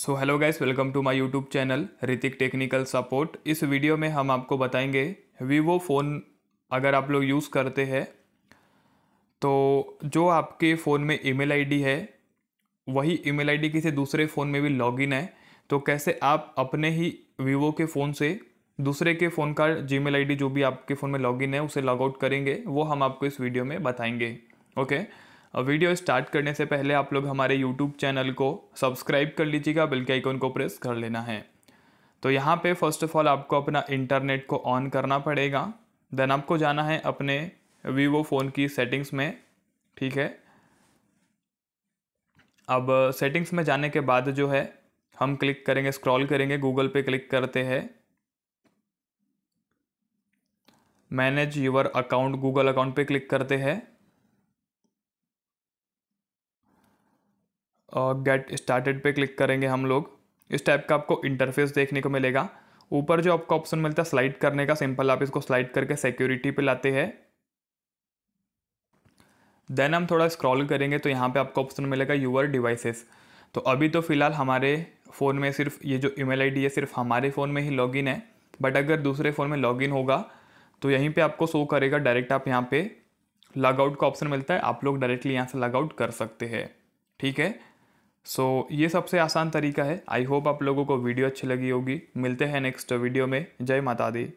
So hello guys welcome to my YouTube channel Ritik technical support इस video में हम आपको बताएंगे वीवो फ़ोन अगर आप लोग यूज़ करते हैं तो जो आपके फ़ोन में ईमेल आईडी है वही ईमेल आईडी किसी दूसरे फ़ोन में भी लॉगिन है तो कैसे आप अपने ही वीवो के फ़ोन से दूसरे के फ़ोन का जी मेल जो भी आपके फ़ोन में लॉगिन है उसे लॉगआउट करेंगे वो हम आपको इस वीडियो में बताएंगे ओके okay? वीडियो स्टार्ट करने से पहले आप लोग हमारे यूट्यूब चैनल को सब्सक्राइब कर लीजिएगा बिल के आइकन को प्रेस कर लेना है तो यहाँ पे फर्स्ट ऑफ ऑल आपको अपना इंटरनेट को ऑन करना पड़ेगा देन आपको जाना है अपने वीवो फ़ोन की सेटिंग्स में ठीक है अब सेटिंग्स में जाने के बाद जो है हम क्लिक करेंगे स्क्रॉल करेंगे गूगल पे क्लिक करते हैं manage your account Google account पे क्लिक करते हैं गेट स्टार्टेड पे क्लिक करेंगे हम लोग इस टाइप का आपको इंटरफेस देखने को मिलेगा ऊपर जो आपको ऑप्शन मिलता है स्लाइड करने का सिंपल आप इसको स्लाइड करके सिक्योरिटी पे लाते हैं देन हम थोड़ा स्क्रॉल करेंगे तो यहाँ पे आपको ऑप्शन मिलेगा यूअर डिवाइसेस तो अभी तो फिलहाल हमारे फ़ोन में सिर्फ ये जो ईमेल आईडी है सिर्फ हमारे फ़ोन में ही लॉगिन है बट अगर दूसरे फ़ोन में लॉगिन होगा तो यहीं पे आपको शो करेगा डायरेक्ट आप यहाँ पे लॉगआउट का ऑप्शन मिलता है आप लोग डायरेक्टली यहाँ से लॉगआउट कर सकते हैं ठीक है सो so, ये सबसे आसान तरीका है आई होप आप लोगों को वीडियो अच्छी लगी होगी मिलते हैं नेक्स्ट वीडियो में जय माता दी